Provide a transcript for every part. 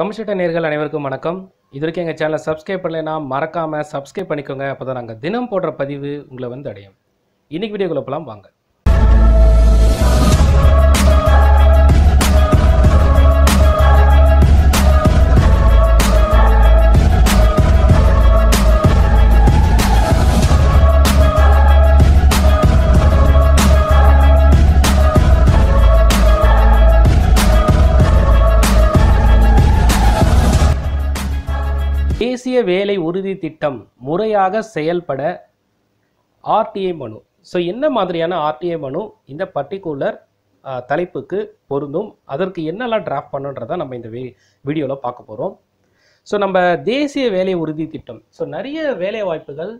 தமிழ்ச்சட்ட நேர்கள் அனைவருக்கும் வணக்கம் இது வரைக்கும் எங்கள் சேனலை சப்ஸ்கிரைப் பண்ணலைன்னா மறக்காமல் சப்ஸ்கிரைப் பண்ணிக்கோங்க அப்போ தான் நாங்கள் தினம் போடுற பதிவு உங்களை வந்து அடையும் இன்றைக்கி வீடியோக்குள்ளே போகலாம் வாங்க வேலை உறுதி திட்டம் முறையாக செயல்பட ஆர்டிஐ மனு ஸோ என்ன மாதிரியான ஆர்டிஐ மனு இந்த பர்டிகுலர் தலைப்புக்கு பொருந்தும் அதற்கு என்னெல்லாம் டிராஃப்ட் பண்ணுன்றதை நம்ம இந்த வீ வீடியோவில் பார்க்க போகிறோம் ஸோ நம்ம தேசிய வேலை உறுதி திட்டம் ஸோ நிறைய வேலை வாய்ப்புகள்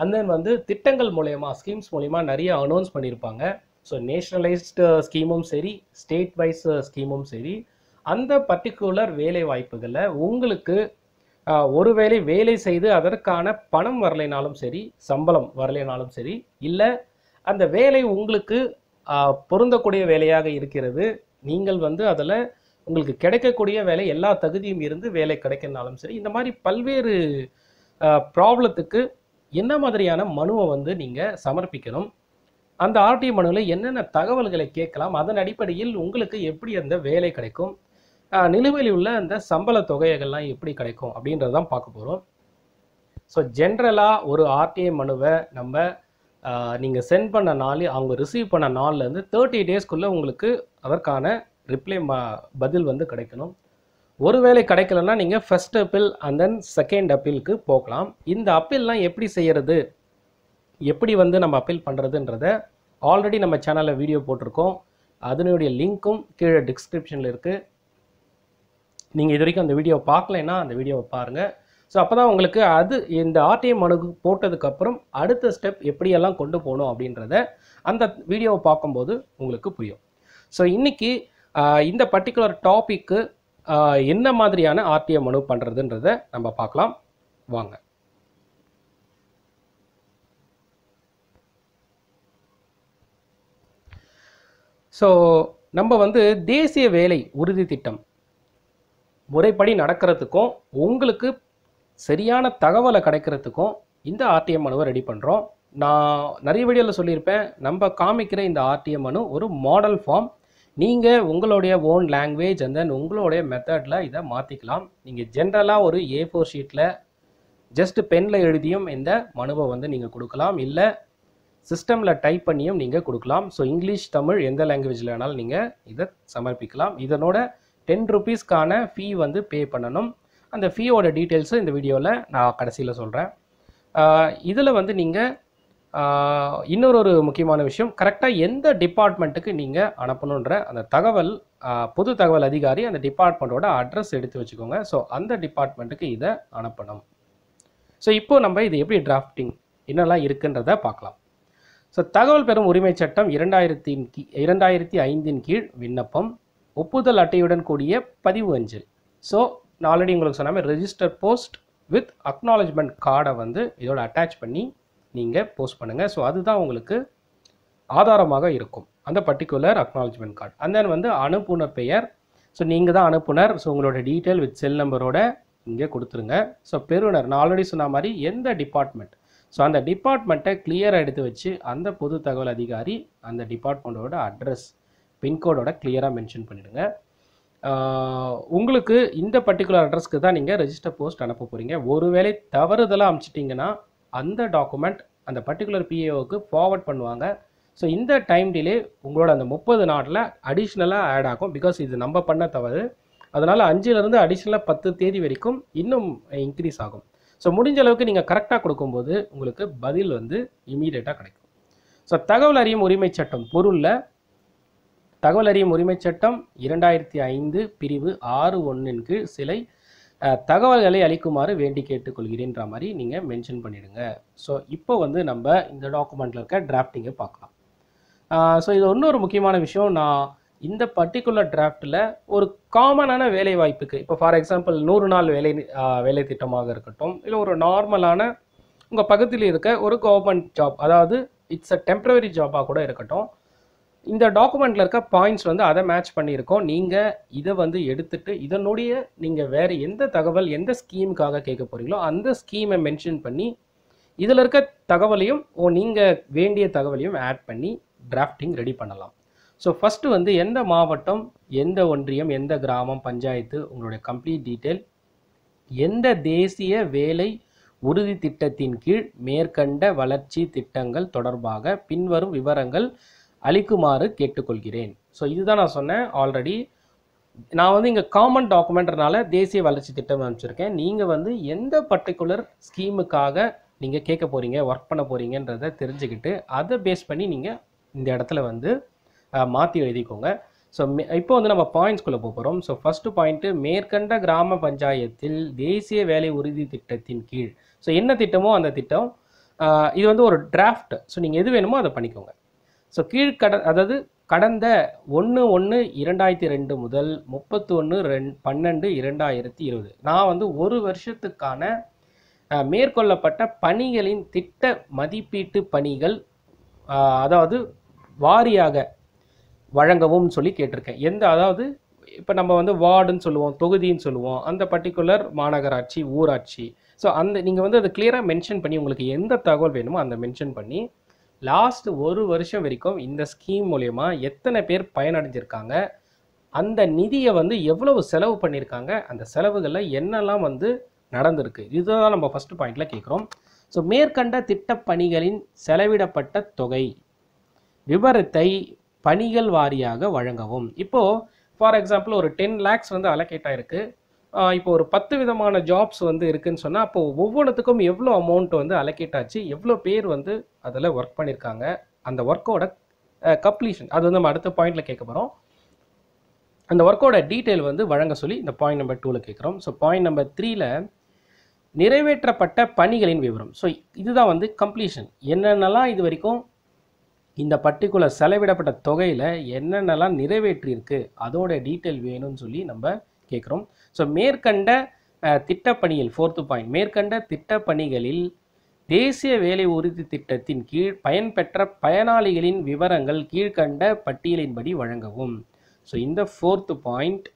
அண்ட் தென் வந்து திட்டங்கள் மூலயமா ஸ்கீம்ஸ் மூலயமா நிறைய அனௌன்ஸ் பண்ணியிருப்பாங்க ஸோ நேஷனலைஸ்டு ஸ்கீமும் சரி ஸ்டேட் வைஸ் ஸ்கீமும் சரி அந்த பர்டிகுலர் வேலை வாய்ப்புகளில் உங்களுக்கு ஒருவேளை வேலை செய்து அதற்கான பணம் வரலைனாலும் சரி சம்பளம் வரலைனாலும் சரி இல்லை அந்த வேலை உங்களுக்கு பொருந்தக்கூடிய வேலையாக இருக்கிறது நீங்கள் வந்து அதில் உங்களுக்கு கிடைக்கக்கூடிய வேலை எல்லா தகுதியும் இருந்து வேலை கிடைக்கனாலும் சரி இந்த மாதிரி பல்வேறு ப்ராப்ளத்துக்கு என்ன மாதிரியான மனுவை வந்து நீங்கள் சமர்ப்பிக்கணும் அந்த ஆர்டிஓ மனுவில் என்னென்ன தகவல்களை கேட்கலாம் அதன் அடிப்படையில் உங்களுக்கு எப்படி அந்த வேலை கிடைக்கும் நிலுவையில் உள்ள அந்த சம்பள தொகைகள்லாம் எப்படி கிடைக்கும் அப்படின்றது தான் பார்க்க போகிறோம் ஸோ ஜென்ரலாக ஒரு ஆர்டிஐ மனுவை நம்ம நீங்கள் சென்ட் பண்ண நாள் அவங்க ரிசீவ் பண்ண நாள்லேருந்து தேர்ட்டி டேஸ்க்குள்ளே உங்களுக்கு அதற்கான ரிப்ளை பதில் வந்து கிடைக்கணும் ஒருவேளை கிடைக்கலன்னா நீங்கள் first appeal and then second அப்பீலுக்கு போகலாம் இந்த அப்பீல்லாம் எப்படி செய்கிறது எப்படி வந்து நம்ம அப்பீல் பண்ணுறதுன்றத ஆல்ரெடி நம்ம சேனலில் வீடியோ போட்டிருக்கோம் அதனுடைய லிங்க்கும் கீழே டிஸ்கிரிப்ஷனில் இருக்குது நீங்கள் இது வரைக்கும் அந்த வீடியோவை பார்க்கலைன்னா அந்த வீடியோவை பாருங்கள் ஸோ அப்போ தான் உங்களுக்கு அது இந்த ஆர்டிஎம் மனுக்கு போட்டதுக்கப்புறம் அடுத்த ஸ்டெப் எப்படியெல்லாம் கொண்டு போகணும் அப்படின்றத அந்த வீடியோவை பார்க்கும்போது உங்களுக்கு புரியும் ஸோ இன்றைக்கி இந்த பர்டிகுலர் டாப்பிக்கு என்ன மாதிரியான ஆர்டிஎம் மனு பண்ணுறதுன்றத நம்ம பார்க்கலாம் வாங்க ஸோ நம்ம வந்து தேசிய வேலை உறுதி திட்டம் முறைப்படி நடக்கிறதுக்கும் உங்களுக்கு சரியான தகவலை கிடைக்கிறதுக்கும் இந்த ஆர்டிஎம் மனுவை ரெடி பண்ணுறோம் நான் நிறைய வீடியோவில் சொல்லியிருப்பேன் நம்ம காமிக்கிற இந்த ஆர்டிஎம் மனு ஒரு மாடல் ஃபார்ம் நீங்கள் உங்களுடைய ஓன் லாங்குவேஜ் அண்ட் தென் உங்களுடைய மெத்தடில் இதை மாற்றிக்கலாம் நீங்கள் ஜென்ரலாக ஒரு ஏ ஃபோர் ஷீட்டில் ஜஸ்ட் பெனில் எழுதியும் இந்த மனுவை வந்து நீங்கள் கொடுக்கலாம் இல்லை சிஸ்டமில் டைப் பண்ணியும் நீங்கள் கொடுக்கலாம் ஸோ இங்கிலீஷ் தமிழ் எந்த லாங்குவேஜில் வேணாலும் நீங்கள் இதை சமர்ப்பிக்கலாம் இதனோட டென் ருபீஸ்க்கான ஃபீ வந்து பே பண்ணணும் அந்த ஃபீயோட டீட்டெயில்ஸும் இந்த வீடியோவில் நான் கடைசியில் சொல்கிறேன் இதில் வந்து நீங்கள் இன்னொரு ஒரு முக்கியமான விஷயம் கரெக்டாக எந்த டிபார்ட்மெண்ட்டுக்கு நீங்கள் அனுப்பணுன்ற அந்த தகவல் பொது தகவல் அதிகாரி அந்த டிபார்ட்மெண்ட்டோட அட்ரஸ் எடுத்து வச்சுக்கோங்க ஸோ அந்த டிபார்ட்மெண்ட்டுக்கு இதை அனுப்பணும் ஸோ இப்போது நம்ம இது எப்படி டிராஃப்டிங் என்னெல்லாம் இருக்குன்றத பார்க்கலாம் ஸோ தகவல் பெறும் உரிமை சட்டம் இரண்டாயிரத்தின் கீ இரண்டாயிரத்தி ஐந்தின் கீழ் விண்ணப்பம் ஒப்புதல் அட்டையுடன் கூடிய பதிவு அஞ்சல் ஸோ நான் ஆல்ரெடி உங்களுக்கு சொன்ன மாதிரி ரெஜிஸ்டர் போஸ்ட் வித் அக்னாலஜ்மெண்ட் கார்டை வந்து இதோட அட்டாச் பண்ணி நீங்கள் போஸ்ட் பண்ணுங்கள் ஸோ அதுதான் உங்களுக்கு ஆதாரமாக இருக்கும் அந்த பர்டிகுலர் அக்னாலஜ்மெண்ட் கார்டு அந்த தென் வந்து அனுப்புனர் பெயர் ஸோ நீங்கள் தான் அனுப்புனர் ஸோ உங்களோட டீட்டெயில் வித் செல் நம்பரோட இங்கே கொடுத்துருங்க ஸோ பெறுநர் நான் ஆல்ரெடி சொன்ன மாதிரி எந்த டிபார்ட்மெண்ட் ஸோ அந்த டிபார்ட்மெண்ட்டை கிளியராக எடுத்து வச்சு அந்த பொது தகவல் அதிகாரி அந்த டிபார்ட்மெண்ட்டோட அட்ரஸ் பின்கோடோட கிளியராக மென்ஷன் பண்ணிடுங்க உங்களுக்கு இந்த பர்டிகுலர் அட்ரஸ்க்கு தான் நீங்கள் ரெஜிஸ்டர் போஸ்ட் அனுப்ப போகிறீங்க ஒருவேளை தவறுதலாக அமுச்சிட்டிங்கன்னா அந்த டாக்குமெண்ட் அந்த பர்டிகுலர் பிஏஓக்கு ஃபார்வர்ட் பண்ணுவாங்க ஸோ இந்த டைம் டிலே உங்களோட அந்த முப்பது நாட்டில் அடிஷ்னலாக ஆட் ஆகும் பிகாஸ் இது நம்ம பண்ண தவறு அதனால் அஞ்சுலேருந்து அடிஷ்னலாக பத்து தேதி வரைக்கும் இன்னும் இன்க்ரீஸ் ஆகும் ஸோ முடிஞ்ச அளவுக்கு நீங்கள் கரெக்டாக கொடுக்கும்போது உங்களுக்கு பதில் வந்து இமீடியட்டாக கிடைக்கும் ஸோ தகவல் அறியும் உரிமை சட்டம் பொருளில் தகவல் அறியும் உரிமைச் சட்டம் இரண்டாயிரத்தி ஐந்து பிரிவு ஆறு ஒன்றின் கீழ் சிலை தகவல்களை அளிக்குமாறு வேண்டி கேட்டுக்கொள்கிறேன்ற மாதிரி நீங்கள் மென்ஷன் பண்ணிடுங்க ஸோ இப்போ வந்து நம்ம இந்த டாக்குமெண்ட்டில் இருக்க டிராஃப்டிங்கை பார்க்கலாம் ஸோ இது இன்னொரு முக்கியமான விஷயம் நான் இந்த பர்டிகுலர் டிராஃப்டில் ஒரு காமனான வேலை வாய்ப்புக்கு இப்போ ஃபார் எக்ஸாம்பிள் நூறு நாள் வேலை வேலை திட்டமாக இருக்கட்டும் இல்லை ஒரு நார்மலான உங்கள் பக்கத்தில் இருக்க ஒரு கவர்மெண்ட் ஜாப் அதாவது இட்ஸ் அ டெம்ப்ரவரி ஜாப்பாக கூட இருக்கட்டும் இந்த டாக்குமெண்ட்டில் இருக்க பாயிண்ட்ஸ் வந்து அதை மேட்ச் பண்ணியிருக்கோம் நீங்கள் இதை வந்து எடுத்துட்டு இதனுடைய நீங்கள் வேறு எந்த தகவல் எந்த ஸ்கீமுக்காக கேட்க போகிறீங்களோ அந்த ஸ்கீமை மென்ஷன் பண்ணி இதில் இருக்க தகவலையும் ஓ நீங்கள் வேண்டிய தகவலையும் ஆட் பண்ணி டிராஃப்டிங் ரெடி பண்ணலாம் ஸோ ஃபஸ்ட்டு வந்து எந்த மாவட்டம் எந்த ஒன்றியம் எந்த கிராமம் பஞ்சாயத்து உங்களுடைய கம்ப்ளீட் டீட்டெயில் எந்த தேசிய வேலை உறுதி திட்டத்தின் கீழ் மேற்கண்ட வளர்ச்சி திட்டங்கள் தொடர்பாக பின்வரும் விவரங்கள் அளிக்குமாறு கேட்டுக்கொள்கிறேன் ஸோ இதுதான் நான் சொன்னேன் ஆல்ரெடி நான் வந்து இங்கே காமன் டாக்குமெண்ட்னால தேசிய வளர்ச்சி திட்டம் அனுப்பிச்சிருக்கேன் நீங்கள் வந்து எந்த பர்டிகுலர் ஸ்கீமுக்காக நீங்கள் கேட்க போகிறீங்க ஒர்க் பண்ண போகிறீங்கன்றத தெரிஞ்சுக்கிட்டு அதை பேஸ் பண்ணி நீங்கள் இந்த இடத்துல வந்து மாற்றி எழுதிக்கோங்க ஸோ இப்போ வந்து நம்ம பாயிண்ட்ஸ்குள்ளே போகிறோம் ஸோ ஃபஸ்ட்டு பாயிண்ட்டு மேற்கண்ட கிராம பஞ்சாயத்தில் தேசிய வேலை உறுதி திட்டத்தின் கீழ் ஸோ என்ன திட்டமோ அந்த திட்டம் இது வந்து ஒரு டிராஃப்ட் ஸோ நீங்கள் எது வேணுமோ அதை பண்ணிக்கோங்க ஸோ கீழ்கட அதாவது கடந்த ஒன்று ஒன்று இரண்டாயிரத்தி ரெண்டு முதல் முப்பத்தி ஒன்று ரெண் பன்னெண்டு இரண்டாயிரத்தி இருபது நான் வந்து ஒரு வருஷத்துக்கான மேற்கொள்ளப்பட்ட பணிகளின் திட்ட மதிப்பீட்டு பணிகள் அதாவது வாரியாக வழங்கவும் சொல்லி கேட்டிருக்கேன் எந்த அதாவது இப்போ நம்ம வந்து வார்டுன்னு சொல்லுவோம் தொகுதின்னு சொல்லுவோம் அந்த பர்டிகுலர் மாநகராட்சி ஊராட்சி ஸோ அந்த நீங்கள் வந்து அதை கிளியராக மென்ஷன் பண்ணி உங்களுக்கு எந்த தகவல் வேணுமோ அந்த மென்ஷன் பண்ணி லாஸ்ட் ஒரு வருஷம் வரைக்கும் இந்த ஸ்கீம் மூலயமா எத்தனை பேர் பயனடைஞ்சிருக்காங்க அந்த நிதியை வந்து எவ்வளவு செலவு பண்ணியிருக்காங்க அந்த செலவுகளில் என்னெல்லாம் வந்து நடந்திருக்கு இதுதான் நம்ம ஃபஸ்ட்டு பாயிண்டில் கேட்குறோம் ஸோ மேற்கண்ட திட்டப்பணிகளின் செலவிடப்பட்ட தொகை விவரத்தை பணிகள் வாரியாக வழங்கவும் இப்போது ஃபார் எக்ஸாம்பிள் ஒரு டென் லேக்ஸ் வந்து அலகேட் ஆகிருக்கு இப்போ ஒரு பத்து விதமான ஜாப்ஸ் வந்து இருக்குன்னு சொன்னால் அப்போ ஒவ்வொன்றுத்துக்கும் எவ்வளோ அமௌண்ட் வந்து அலோகேட் ஆச்சு எவ்வளோ பேர் வந்து அதில் ஒர்க் பண்ணியிருக்காங்க அந்த ஒர்க்கோட கம்ப்ளீஷன் அது வந்து நம்ம அடுத்த பாயிண்டில் கேட்க போகிறோம் அந்த ஒர்க்கோட டீட்டெயில் வந்து வழங்க சொல்லி இந்த பாயிண்ட் நம்பர் டூவில் கேட்குறோம் ஸோ பாயிண்ட் நம்பர் த்ரீயில் நிறைவேற்றப்பட்ட பணிகளின் விவரம் ஸோ இதுதான் வந்து கம்ப்ளீஷன் என்னென்னலாம் இது வரைக்கும் இந்த பர்டிகுலர் செலவிடப்பட்ட தொகையில் என்னென்னலாம் நிறைவேற்றியிருக்கு அதோட டீட்டெயில் வேணும்னு சொல்லி நம்ம கேட்குறோம் ஸோ மேற்கண்ட திட்டப்பணியில் ஃபோர்த்து பாயிண்ட் மேற்கண்ட திட்டப்பணிகளில் தேசிய வேலை உறுதி திட்டத்தின் கீழ் பயன்பெற்ற பயனாளிகளின் விவரங்கள் கீழ்கண்ட பட்டியலின்படி வழங்கவும் ஸோ இந்த ஃபோர்த்து பாயிண்ட்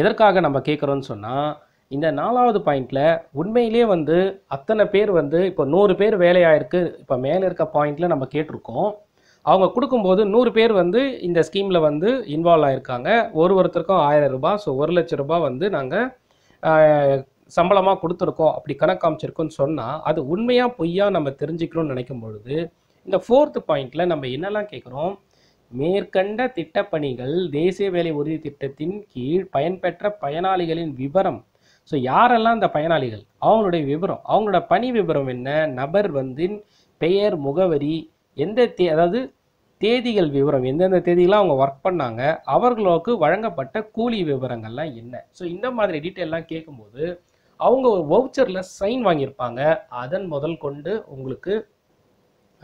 எதற்காக நம்ம கேட்குறோன்னு சொன்னால் இந்த நாலாவது பாயிண்டில் உண்மையிலே வந்து அத்தனை பேர் வந்து இப்போ நூறு பேர் வேலையாயிருக்கு இப்போ மேலே இருக்க பாயிண்டில் நம்ம கேட்டிருக்கோம் அவங்க கொடுக்கும்போது நூறு பேர் வந்து இந்த ஸ்கீமில் வந்து இன்வால்வ் ஆகியிருக்காங்க ஒரு ஒருத்தருக்கும் ஆயிரம் ரூபாய் ஸோ ஒரு லட்ச ரூபாய் வந்து நாங்கள் சம்பளமாக கொடுத்துருக்கோம் அப்படி கணக்காமிச்சிருக்கோன்னு சொன்னால் அது உண்மையாக பொய்யா நம்ம தெரிஞ்சுக்கணும்னு நினைக்கும் பொழுது இந்த ஃபோர்த்து பாயிண்டில் நம்ம என்னெல்லாம் கேட்குறோம் மேற்கண்ட திட்டப்பணிகள் தேசிய வேலை உறுதி திட்டத்தின் கீழ் பயன்பெற்ற பயனாளிகளின் விவரம் ஸோ யாரெல்லாம் அந்த பயனாளிகள் அவங்களுடைய விவரம் அவங்களோட பணி விவரம் என்ன நபர் வந்து பெயர் முகவரி எந்த தே அதாவது தேதிகள் விவரம் எந்தெந்த தேதியெலாம் அவங்க ஒர்க் பண்ணாங்க அவர்களுக்கு வழங்கப்பட்ட கூலி விவரங்கள்லாம் என்ன ஸோ இந்த மாதிரி டீட்டெயிலாம் கேட்கும்போது அவங்க ஒரு வவுச்சரில் சைன் வாங்கியிருப்பாங்க அதன் முதல் கொண்டு உங்களுக்கு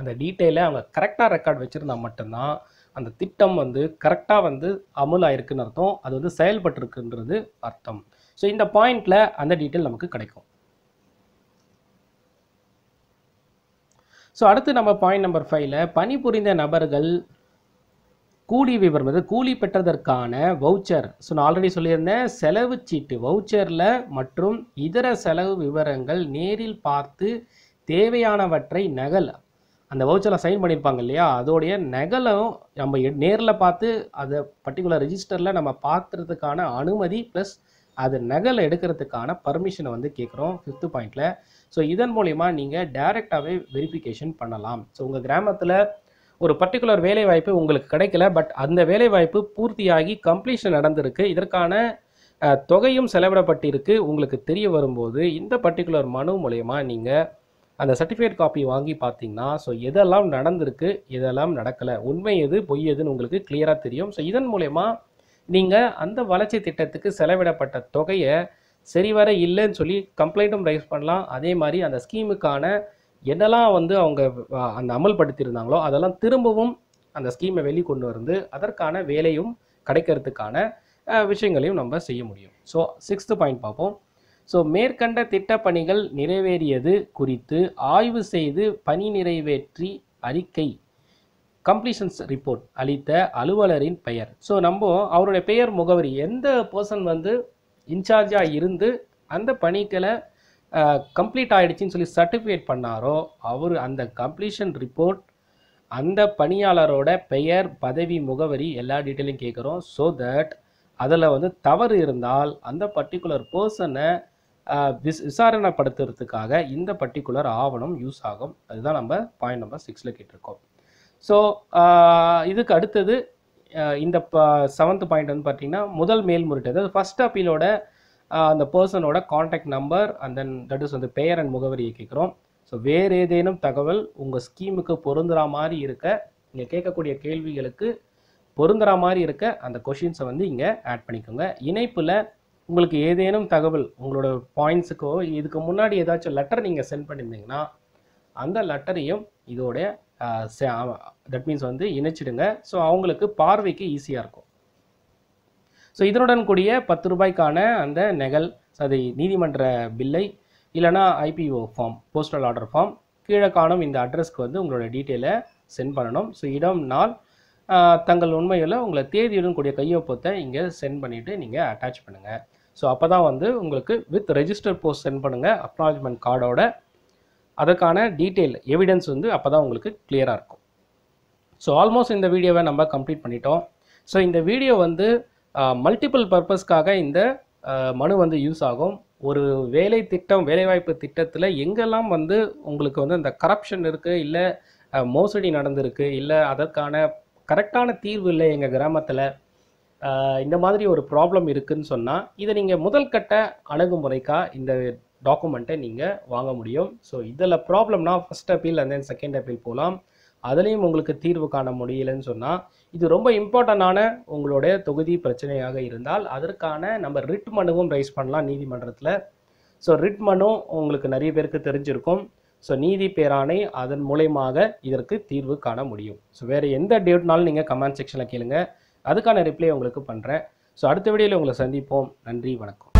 அந்த டீட்டெயிலை அவங்க கரெக்டாக ரெக்கார்ட் வச்சுருந்தா மட்டும்தான் அந்த திட்டம் வந்து கரெக்டாக வந்து அமுலாயிருக்குன்னு அர்த்தம் அது வந்து செயல்பட்டுருக்குன்றது அர்த்தம் ஸோ இந்த பாயிண்டில் அந்த டீட்டெயில் நமக்கு கிடைக்கும் ஸோ அடுத்து நம்ம பாயிண்ட் நம்பர் ஃபைவ்ல பணிபுரிந்த நபர்கள் கூலி விவரம் கூலி பெற்றதற்கான வவுச்சர் ஸோ நான் ஆல்ரெடி சொல்லியிருந்தேன் செலவு சீட்டு வவுச்சரில் மற்றும் இதர செலவு விவரங்கள் நேரில் பார்த்து தேவையானவற்றை நகல் அந்த வவுச்சரில் சைன் பண்ணியிருப்பாங்க இல்லையா அதோடைய நகலும் நம்ம நேரில் பார்த்து அதை பர்டிகுலர் ரிஜிஸ்டரில் நம்ம பார்த்துறதுக்கான அனுமதி ப்ளஸ் அது நகல் எடுக்கிறதுக்கான பர்மிஷனை வந்து கேட்குறோம் ஃபிஃப்த்து பாயிண்டில் ஸோ இதன் மூலிமா நீங்கள் டைரெக்டாகவே வெரிஃபிகேஷன் பண்ணலாம் ஸோ உங்கள் கிராமத்தில் ஒரு பர்டிகுலர் வேலை வாய்ப்பு உங்களுக்கு கிடைக்கல பட் அந்த வேலை வாய்ப்பு பூர்த்தியாகி கம்ப்ளீஷன் நடந்திருக்கு இதற்கான தொகையும் செலவிடப்பட்டிருக்கு உங்களுக்கு தெரிய வரும்போது இந்த பர்டிகுலர் மனு மூலயமா நீங்கள் அந்த சர்டிஃபிகேட் காப்பி வாங்கி பார்த்தீங்கன்னா ஸோ எதெல்லாம் நடந்திருக்கு எதெல்லாம் நடக்கலை உண்மை எது பொய் எதுன்னு உங்களுக்கு கிளியராக தெரியும் ஸோ இதன் மூலயமா நீங்கள் அந்த வளர்ச்சி திட்டத்துக்கு செலவிடப்பட்ட தொகையை சரி வர இல்லைன்னு சொல்லி கம்ப்ளைண்ட்டும் ரைஸ் பண்ணலாம் அதே மாதிரி அந்த ஸ்கீமுக்கான என்னெல்லாம் வந்து அவங்க அந்த அமல்படுத்தியிருந்தாங்களோ அதெல்லாம் திரும்பவும் அந்த ஸ்கீமை வெளிக்கொண்டு வந்து அதற்கான வேலையும் கிடைக்கிறதுக்கான விஷயங்களையும் நம்ம செய்ய முடியும் ஸோ சிக்ஸ்த்து பாயிண்ட் பார்ப்போம் ஸோ மேற்கண்ட திட்டப்பணிகள் நிறைவேறியது குறித்து ஆய்வு செய்து பணி நிறைவேற்றி அறிக்கை கம்ப்ளீஷன்ஸ் ரிப்போர்ட் அளித்த அலுவலரின் பெயர் ஸோ நம்ம அவருடைய பெயர் முகவரி எந்த பர்சன் வந்து இன்சார்ஜாக இருந்து அந்த பணிகளை கம்ப்ளீட் ஆகிடுச்சின்னு சொல்லி சர்டிஃபிகேட் பண்ணாரோ அவர் அந்த கம்ப்ளீஷன் ரிப்போர்ட் அந்த பணியாளரோட பெயர் பதவி முகவரி எல்லா டீட்டெயிலும் கேட்குறோம் ஸோ தட் அதில் வந்து தவறு இருந்தால் அந்த பர்டிகுலர் பர்சனை விஸ் விசாரணைப்படுத்துறதுக்காக இந்த பர்டிகுலர் ஆவணம் யூஸ் ஆகும் அதுதான் நம்ம பாயிண்ட் நம்பர் சிக்ஸில் கேட்டிருக்கோம் ஸோ இதுக்கு அடுத்தது இந்த செவன்த் பாயிண்ட் வந்து பார்த்தீங்கன்னா முதல் மேல்முறையீடு அதாவது ஃபர்ஸ்ட் அப்பீலோட அந்த பர்சனோட contact number and then that is வந்து பெயர் அண்ட் முகவரியை கேட்குறோம் ஸோ வேறு ஏதேனும் தகவல் உங்கள் ஸ்கீமுக்கு பொருந்துகிற மாதிரி இருக்க நீங்கள் கேட்கக்கூடிய கேள்விகளுக்கு பொருந்துகிற மாதிரி இருக்க அந்த கொஷின்ஸை வந்து இங்கே ஆட் பண்ணிக்கோங்க இணைப்பில் உங்களுக்கு ஏதேனும் தகவல் உங்களோட பாயிண்ட்ஸுக்கோ இதுக்கு முன்னாடி ஏதாச்சும் லெட்டர் நீங்கள் சென்ட் பண்ணியிருந்தீங்கன்னா அந்த லெட்டரையும் இதோடைய தட் மீன்ஸ் வந்து இணைச்சிடுங்க ஸோ அவங்களுக்கு பார்வைக்கு ஈஸியாக இருக்கும் ஸோ இதனுடன் கூடிய பத்து ரூபாய்க்கான அந்த நெகல் அதை நீதிமன்ற பில்லை இல்லைனா IPO form postal order form கீழே காணும் இந்த அட்ரஸ்க்கு வந்து உங்களோட டீட்டெயிலை சென்ட் பண்ணணும் ஸோ இடம் நாள் தங்கள் உண்மையில் உங்களை தேதியுடன் கூடிய கையொப்பத்தை இங்கே சென்ட் பண்ணிவிட்டு நீங்கள் அட்டாச் பண்ணுங்கள் ஸோ அப்போ தான் வந்து உங்களுக்கு வித் ரெஜிஸ்டர் போஸ்ட் சென்ட் பண்ணுங்கள் அக்னாலஜ்மெண்ட் கார்டோட அதற்கான டீட்டெயில் எவிடன்ஸ் வந்து அப்போ தான் உங்களுக்கு கிளியராக இருக்கும் ஸோ ஆல்மோஸ்ட் இந்த வீடியோவை நம்ம கம்ப்ளீட் பண்ணிட்டோம் ஸோ இந்த வீடியோ வந்து மல்டிபிள் பர்பஸ்க்காக இந்த மனு வந்து யூஸ் ஆகும் ஒரு வேலை திட்டம் வேலைவாய்ப்பு திட்டத்தில் எங்கெல்லாம் வந்து உங்களுக்கு வந்து அந்த கரப்ஷன் இருக்குது இல்லை மோசடி நடந்திருக்கு இல்லை அதற்கான கரெக்டான தீர்வு இல்லை எங்கள் கிராமத்தில் இந்த மாதிரி ஒரு ப்ராப்ளம் இருக்குதுன்னு சொன்னால் இதை நீங்கள் முதல் கட்ட அணுகுமுறைக்காக இந்த டாக்குமெண்ட்டை நீங்கள் வாங்க முடியும் ஸோ இதில் ப்ராப்ளம்னா first appeal and then second appeal போகலாம் அதுலேயும் உங்களுக்கு தீர்வு காண முடியலன்னு சொன்னால் இது ரொம்ப இம்பார்ட்டண்ட்டான உங்களுடைய தொகுதி பிரச்சனையாக இருந்தால் அதற்கான நம்ம ரிட் மனுவும் ரைஸ் பண்ணலாம் நீதிமன்றத்தில் ஸோ ரிட் மனு உங்களுக்கு நிறைய பேருக்கு தெரிஞ்சிருக்கும் ஸோ நீதி பேராணை அதன் மூலயமாக இதற்கு தீர்வு காண முடியும் ஸோ வேறு எந்த டேட்னாலும் நீங்கள் கமெண்ட் செக்ஷனில் கேளுங்க அதுக்கான ரிப்ளை உங்களுக்கு பண்ணுறேன் ஸோ அடுத்த வீடியோவில் உங்களை சந்திப்போம் நன்றி வணக்கம்